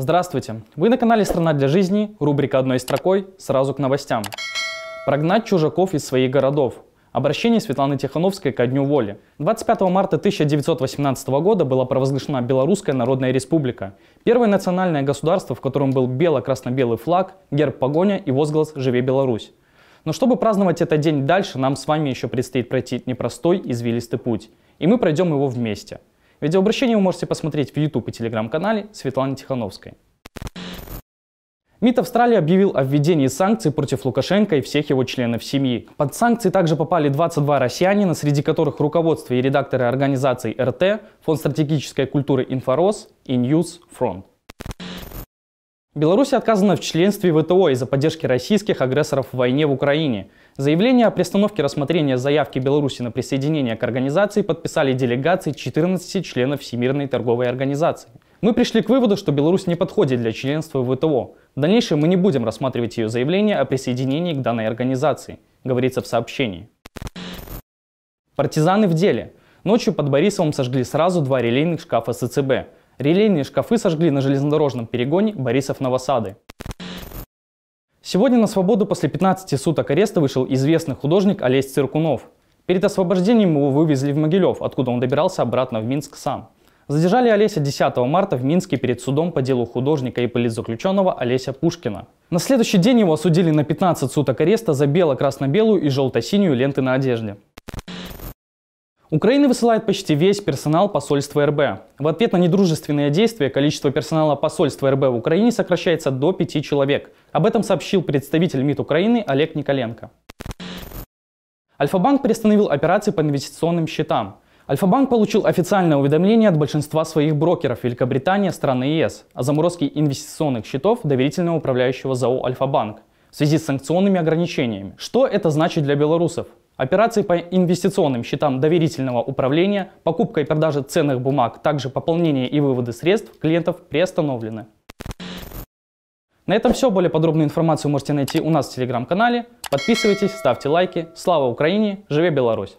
Здравствуйте! Вы на канале «Страна для жизни», рубрика «Одной строкой», сразу к новостям. Прогнать чужаков из своих городов. Обращение Светланы Тихановской ко Дню воли. 25 марта 1918 года была провозглашена Белорусская Народная Республика, первое национальное государство, в котором был бело-красно-белый флаг, герб погоня и возглас «Живе Беларусь». Но чтобы праздновать этот день дальше, нам с вами еще предстоит пройти непростой извилистый путь, и мы пройдем его вместе – Видеообращение вы можете посмотреть в YouTube и telegram канале Светланы Тихановской. МИД Австралии объявил о введении санкций против Лукашенко и всех его членов семьи. Под санкции также попали 22 россиянина, среди которых руководство и редакторы организаций РТ, Фонд стратегической культуры «Инфорос» и «Ньюс Фронт». Беларуси отказано в членстве ВТО из-за поддержки российских агрессоров в войне в Украине. Заявление о приостановке рассмотрения заявки Беларуси на присоединение к организации подписали делегации 14 членов Всемирной торговой организации. Мы пришли к выводу, что Беларусь не подходит для членства в ВТО. В дальнейшем мы не будем рассматривать ее заявление о присоединении к данной организации, говорится в сообщении. Партизаны в деле. Ночью под Борисовым сожгли сразу два релейных шкафа СЦБ. Релейные шкафы сожгли на железнодорожном перегоне Борисов-Новосады. Сегодня на свободу после 15 суток ареста вышел известный художник Олесь Циркунов. Перед освобождением его вывезли в Могилев, откуда он добирался обратно в Минск сам. Задержали Олеся 10 марта в Минске перед судом по делу художника и политзаключенного Олеся Пушкина. На следующий день его осудили на 15 суток ареста за бело-красно-белую и желто-синюю ленты на одежде. Украина высылает почти весь персонал посольства РБ. В ответ на недружественные действия количество персонала посольства РБ в Украине сокращается до пяти человек. Об этом сообщил представитель МИД Украины Олег Николенко. Альфа-банк приостановил операции по инвестиционным счетам. Альфа-банк получил официальное уведомление от большинства своих брокеров Великобритании, страны ЕС о заморозке инвестиционных счетов доверительного управляющего ЗАО «Альфа-банк» в связи с санкционными ограничениями. Что это значит для белорусов? Операции по инвестиционным счетам доверительного управления, покупка и продажа ценных бумаг, также пополнение и выводы средств клиентов приостановлены. На этом все. Более подробную информацию можете найти у нас в телеграм-канале. Подписывайтесь, ставьте лайки. Слава Украине! Живе Беларусь!